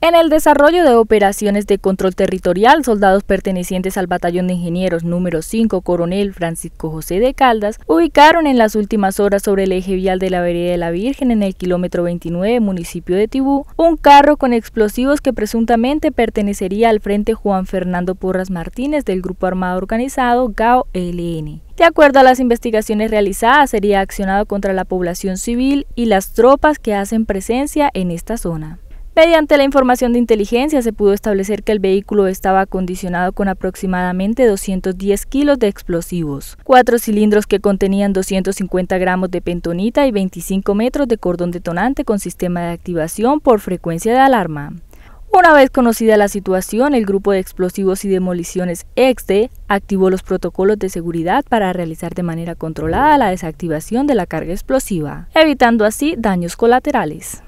En el desarrollo de operaciones de control territorial, soldados pertenecientes al Batallón de Ingenieros número 5, coronel Francisco José de Caldas, ubicaron en las últimas horas sobre el eje vial de la Vereda de la Virgen en el kilómetro 29, municipio de Tibú, un carro con explosivos que presuntamente pertenecería al Frente Juan Fernando Porras Martínez del Grupo Armado Organizado GAO-LN. De acuerdo a las investigaciones realizadas, sería accionado contra la población civil y las tropas que hacen presencia en esta zona. Mediante la información de inteligencia se pudo establecer que el vehículo estaba acondicionado con aproximadamente 210 kilos de explosivos, cuatro cilindros que contenían 250 gramos de pentonita y 25 metros de cordón detonante con sistema de activación por frecuencia de alarma. Una vez conocida la situación, el grupo de explosivos y demoliciones EXTE activó los protocolos de seguridad para realizar de manera controlada la desactivación de la carga explosiva, evitando así daños colaterales.